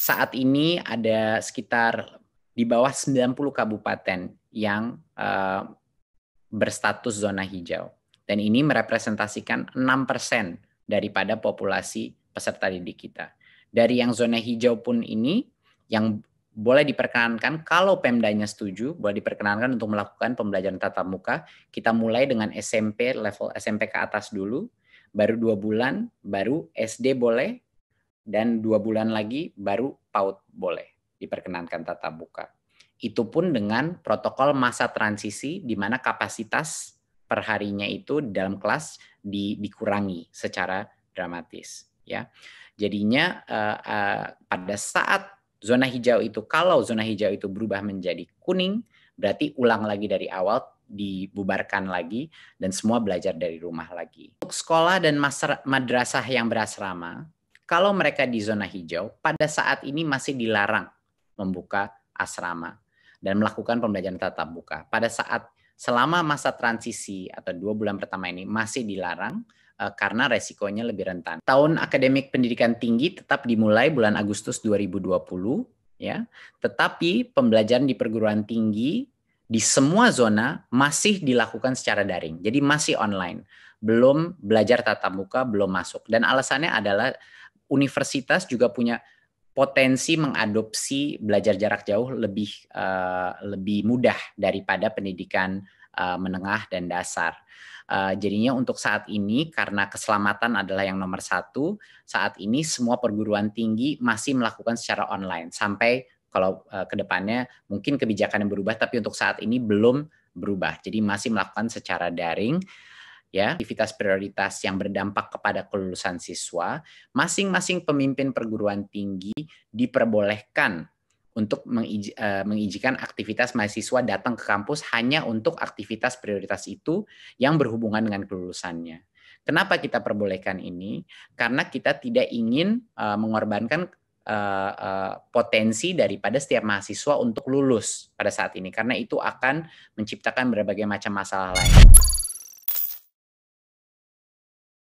saat ini ada sekitar di bawah 90 kabupaten yang uh, berstatus zona hijau. Dan ini merepresentasikan 6% daripada populasi peserta didik kita. Dari yang zona hijau pun ini, yang boleh diperkenankan kalau Pemdanya setuju, boleh diperkenankan untuk melakukan pembelajaran tatap muka. Kita mulai dengan SMP level SMP ke atas dulu, baru dua bulan, baru SD boleh, dan dua bulan lagi baru PAUD boleh diperkenankan tata buka. Itu pun dengan protokol masa transisi di mana kapasitas perharinya itu dalam kelas di, dikurangi secara dramatis. Ya, jadinya uh, uh, pada saat zona hijau itu kalau zona hijau itu berubah menjadi kuning, berarti ulang lagi dari awal dibubarkan lagi dan semua belajar dari rumah lagi. Untuk sekolah dan madrasah yang berasrama, kalau mereka di zona hijau pada saat ini masih dilarang membuka asrama dan melakukan pembelajaran tatap muka. Pada saat selama masa transisi atau dua bulan pertama ini masih dilarang eh, karena resikonya lebih rentan. Tahun akademik pendidikan tinggi tetap dimulai bulan Agustus 2020 ya. Tetapi pembelajaran di perguruan tinggi di semua zona masih dilakukan secara daring. Jadi masih online. Belum belajar tatap muka, belum masuk. Dan alasannya adalah universitas juga punya potensi mengadopsi belajar jarak jauh lebih uh, lebih mudah daripada pendidikan uh, menengah dan dasar. Uh, jadinya untuk saat ini karena keselamatan adalah yang nomor satu, saat ini semua perguruan tinggi masih melakukan secara online sampai kalau uh, kedepannya mungkin kebijakan yang berubah tapi untuk saat ini belum berubah. Jadi masih melakukan secara daring ya aktivitas prioritas yang berdampak kepada kelulusan siswa, masing-masing pemimpin perguruan tinggi diperbolehkan untuk mengizinkan eh, aktivitas mahasiswa datang ke kampus hanya untuk aktivitas prioritas itu yang berhubungan dengan kelulusannya. Kenapa kita perbolehkan ini? Karena kita tidak ingin eh, mengorbankan eh, potensi daripada setiap mahasiswa untuk lulus pada saat ini, karena itu akan menciptakan berbagai macam masalah lain.